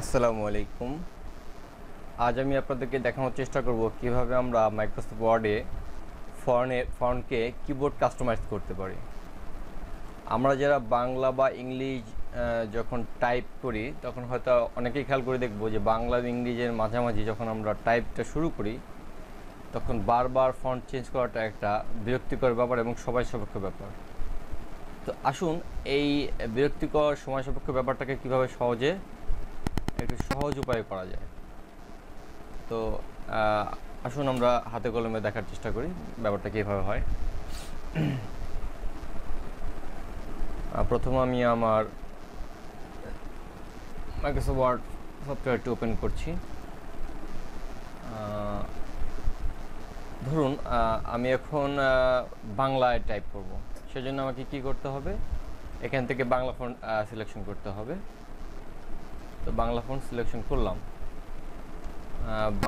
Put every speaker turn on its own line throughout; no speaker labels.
আসসালামু আলাইকুম আজ আমি আপনাদেরকে দেখানোর চেষ্টা করব কিভাবে আমরা মাইক্রোসফট ওয়ার্ডে ফর্নে ফর্নকে কিবোর্ড কাস্টমাইজ করতে পারি আমরা যারা বাংলা বা ইংলিশ যখন টাইপ করি তখন হয়তো অনেকেই খেয়াল করে দেখব যে বাংলা ইংলিশের মাঝামাঝি যখন আমরা টাইপটা শুরু করি তখন বারবার ফন্ট চেঞ্জ করাটা একটা বিরক্তিকর ব্যাপার এবং সবাই সাপেক্ষ ব্যাপার তো আসুন এই বিরক্তিকর সময় সাপেক্ষ ব্যাপারটাকে কীভাবে সহজে একটু সহজ উপায়ে করা যায় তো আসুন আমরা হাতে কলমে দেখার চেষ্টা করি ব্যাপারটা কীভাবে হয় প্রথম আমি আমার মাইক্রোসফট ওয়ার্ড সফটওয়্যারটি ওপেন করছি ধরুন আমি এখন বাংলায় টাইপ করব সেজন্য আমাকে কি করতে হবে এখান থেকে বাংলা ফোন সিলেকশন করতে হবে তো বাংলা ফোন সিলেকশন করলাম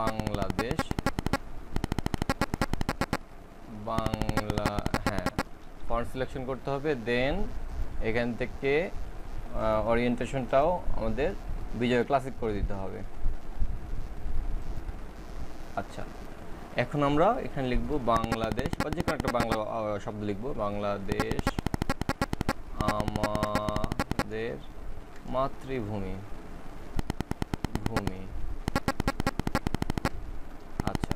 বাংলাদেশ বাংলা হ্যাঁ ফন্ট সিলেকশন করতে হবে দেন এখান থেকে ওরিয়েন্টেশনটাও আমাদের বিজয় ক্লাসিক করে দিতে হবে আচ্ছা এখন আমরা এখানে লিখব বাংলাদেশ বা যে কোনো একটা বাংলা শব্দ লিখব বাংলাদেশ আমাদের মাতৃভূমি ভূমি আচ্ছা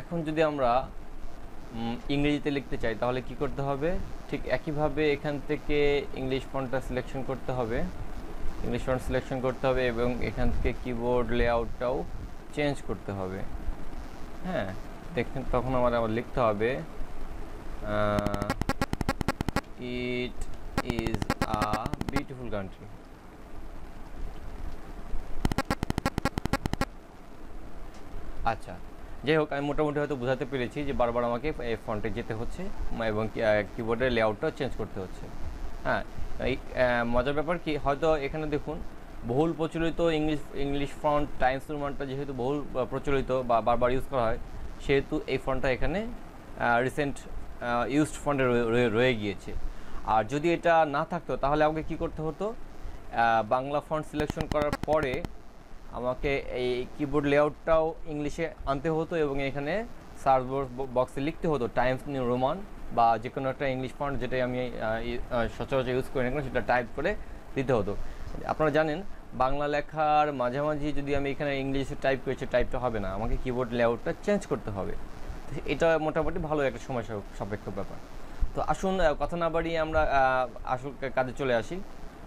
এখন যদি আমরা ইংরেজিতে লিখতে চাই তাহলে কি করতে হবে ঠিক একইভাবে এখান থেকে ইংলিশ ফন্টটা সিলেকশন করতে হবে ইংলিশ ফন্ট সিলেকশন করতে হবে এবং এখান থেকে কিবোর্ড লেআউটটাও চেঞ্জ করতে হবে হ্যাঁ দেখেন তখন আমার আবার লিখতে হবে it is a beautiful country আচ্ছা যাই হোক আমি মোটামুটি হয়তো বোঝাতে পেরেছি যে বারবার আমাকে এই ফন্টে যেতে হচ্ছে এবং কিবোর্ডের লেআউটটাও চেঞ্জ করতে হচ্ছে হ্যাঁ এই মজার ব্যাপার কি হয়তো এখানে দেখুন বহুল প্রচলিত ইংলিশ ইংলিশ ফন্ট টাইমস ফন্টটা যেহেতু বহুল প্রচলিত বা বারবার ইউজ করা হয় সেহেতু এই ফন্টটা এখানে রিসেন্ট ইউজড ফন্টে রয়ে গিয়েছে আর যদি এটা না থাকতো তাহলে আমাকে কি করতে হতো বাংলা ফন্ট সিলেকশন করার পরে আমাকে এই কিবোর্ড লেআউটটাও ইংলিশে আনতে হতো এবং এখানে সার্চ বক্সে লিখতে হতো টাইমস নিউ রোমান বা যে কোনো একটা ইংলিশ ফন্ট যেটা আমি সচরাচর ইউজ করি না সেটা টাইপ করে দিতে হতো আপনারা জানেন বাংলা লেখার মাঝামাঝি যদি আমি এখানে ইংলিশে টাইপ করেছি টাইপটা হবে না আমাকে কিবোর্ড লেআউটটা চেঞ্জ করতে হবে এটা মোটামুটি ভালো একটা সময় সাপেক্ষ ব্যাপার তো আসুন কথা না বাড়িয়ে আমরা আসল কাজে চলে আসি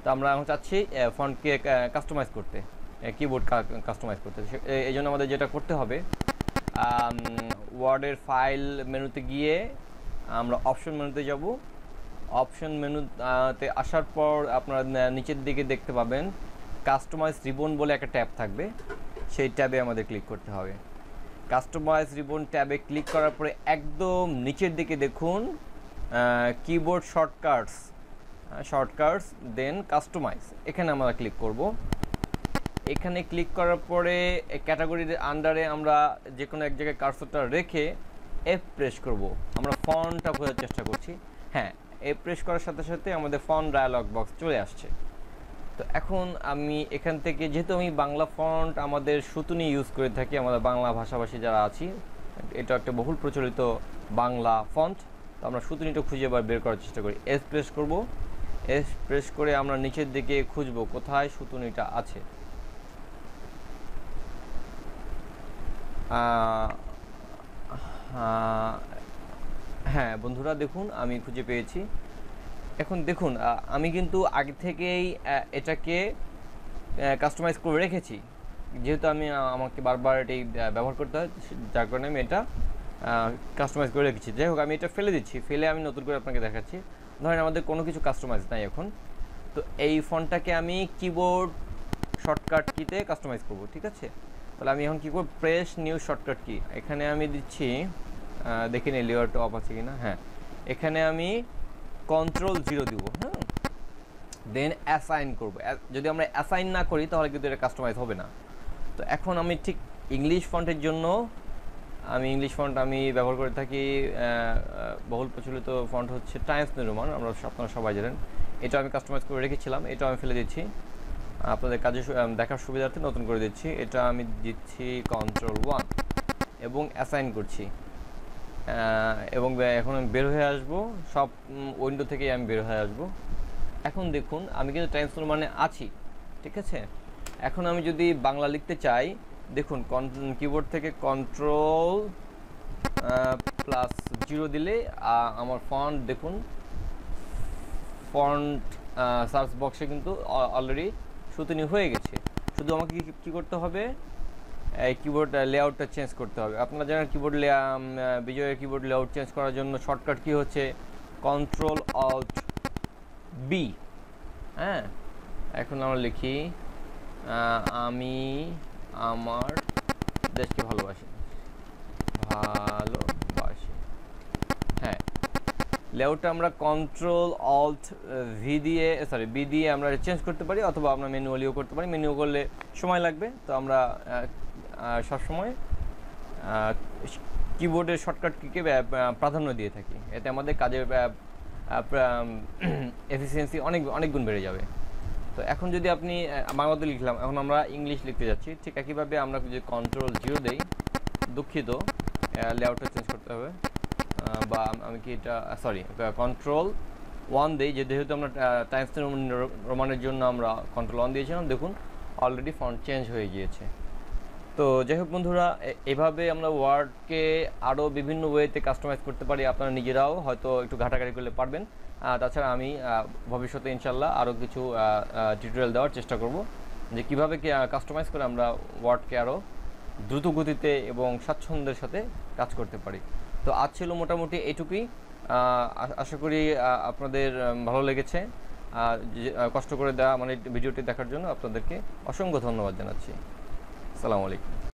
তো আমরা চাচ্ছি ফন্টকে কাস্টমাইজ করতে কিবোর্ড কাস্টমাইজ করতে এই জন্য আমাদের যেটা করতে হবে ওয়ার্ডের ফাইল মেনুতে গিয়ে আমরা অপশন মেনুতে যাব অপশন মেনুতে আসার পর আপনারা নিচের দিকে দেখতে পাবেন কাস্টমাইজ রিবন বলে একটা ট্যাব থাকবে সেই ট্যাবে আমাদের ক্লিক করতে হবে কাস্টমাইজ রিবন ট্যাবে ক্লিক করার পরে একদম নিচের দিকে দেখুন keyboard shortcuts shortcuts then customize এখানে আমরা ক্লিক করব এখানে ক্লিক করার পরে ক্যাটাগরির আন্ডারে আমরা যে কোনো এক জায়গায় কার্সরটা রেখে এফ প্রেস করব আমরা ফন্টটা খোঁজার চেষ্টা করছি হ্যাঁ এফ প্রেস করার সাথে সাথে আমাদের ফন্ট ডায়ালগ বক্স চলে আসছে তো এখন আমি এখান থেকে যেহেতু আমি বাংলা ফন্ট আমাদের সুতুনি ইউজ করে থাকি আমাদের বাংলা ভাষাভাষী যারা আছি এটা একটা বহুল প্রচলিত বাংলা ফন্ট তো আমরা সুতুনিটা খুঁজে আবার বের করার চেষ্টা করি এস প্রেস করব এস প্রেস করে আমরা নিচের দিকে খুঁজবো কোথায় সুতুনিটা আছে হ্যাঁ বন্ধুরা দেখুন আমি খুঁজে পেয়েছি এখন দেখুন আমি কিন্তু আগে থেকেই এটাকে কাস্টমাইজ করে রেখেছি যেহেতু আমি আমাকে বারবার এটি ব্যবহার করতে হয় যার কারণে আমি এটা কাস্টমাইজ করে রেখেছি যাই হোক আমি এটা ফেলে দিচ্ছি ফেলে আমি নতুন করে আপনাকে দেখাচ্ছি ধরেন আমাদের কোনো কিছু কাস্টমাইজ নাই এখন তো এই ফোনটাকে আমি কিবোর্ড শর্টকাট কিতে কাস্টমাইজ করব ঠিক আছে তাহলে আমি এখন কী করব প্রেস নিউ শর্টকাট কি এখানে আমি দিচ্ছি দেখি নে লেয়ারটা অফ আছে কি না হ্যাঁ এখানে আমি কন্ট্রোল জিরো দিব হ্যাঁ দেন অ্যাসাইন করব যদি আমরা অ্যাসাইন না করি তাহলে কিন্তু এটা কাস্টমাইজ হবে না তো এখন আমি ঠিক ইংলিশ ফন্টের জন্য আমি ইংলিশ ফন্ট আমি ব্যবহার করে থাকি বহুল প্রচলিত ফন্ট হচ্ছে টাইমস নিউ রোমান আমরা আপনারা সবাই জানেন এটা আমি কাস্টমাইজ করে রেখেছিলাম এটা আমি ফেলে দিচ্ছি আপনাদের কাজে দেখার সুবিধার্থে নতুন করে দিচ্ছি এটা আমি দিচ্ছি কন্ট্রোল ওয়ান এবং অ্যাসাইন করছি এবং এখন আমি বের হয়ে আসব সব উইন্ডো থেকেই আমি বের হয়ে আসব এখন দেখুন আমি কিন্তু টাইমস মানে আছি ঠিক আছে এখন আমি যদি বাংলা লিখতে চাই দেখুন কিবোর্ড থেকে কন্ট্রোল প্লাস জিরো দিলে আমার ফন্ট দেখুন ফন্ট সার্চ বক্সে কিন্তু অলরেডি সুতনি হয়ে গেছে শুধু আমাকে কি করতে হবে এই কিবোর্ড লেআউটটা চেঞ্জ করতে হবে আপনারা জানেন কিবোর্ড বিজয়ের কিবোর্ড লেআউট চেঞ্জ করার জন্য শর্টকাট কি হচ্ছে কন্ট্রোল আউট বি হ্যাঁ এখন আমরা লিখি আমি আমার দেশকে ভালোবাসি ভালো লেআউটটা আমরা কন্ট্রোল অল্ট ভি দিয়ে সরি বি দিয়ে আমরা চেঞ্জ করতে পারি অথবা আমরা ম্যানুয়ালিও করতে পারি মেনু করলে সময় লাগবে তো আমরা সবসময় কিবোর্ডের শর্টকাট কিকে প্রাধান্য দিয়ে থাকি এতে আমাদের কাজের এফিসিয়েন্সি অনেক অনেক গুণ বেড়ে যাবে তো এখন যদি আপনি বাংলাতে লিখলাম এখন আমরা ইংলিশ লিখতে যাচ্ছি ঠিক একইভাবে আমরা যদি কন্ট্রোল জিও দেই দুঃখিত লেআউটটা চেঞ্জ করতে হবে বা আমি কি এটা সরি কন্ট্রোল ওয়ান দিই যে যেহেতু আমরা টাইমস রোমানের জন্য আমরা কন্ট্রোল ওয়ান দিয়েছিলাম দেখুন অলরেডি ফন্ট চেঞ্জ হয়ে গিয়েছে তো যাই হোক বন্ধুরা এভাবে আমরা ওয়ার্ডকে আরও বিভিন্ন ওয়েতে কাস্টমাইজ করতে পারি আপনারা নিজেরাও হয়তো একটু ঘাটাঘাটি করলে পারবেন তাছাড়া আমি ভবিষ্যতে ইনশাল্লাহ আরও কিছু টিউটোরিয়াল দেওয়ার চেষ্টা করব যে কীভাবে কাস্টমাইজ করে আমরা ওয়ার্ডকে আরও দ্রুত গতিতে এবং স্বাচ্ছন্দ্যের সাথে কাজ করতে পারি তো আজ ছিল মোটামুটি এটুকুই আশা করি আপনাদের ভালো লেগেছে কষ্ট করে দেওয়া মানে ভিডিওটি দেখার জন্য আপনাদেরকে অসংখ্য ধন্যবাদ জানাচ্ছি আসসালামু আলাইকুম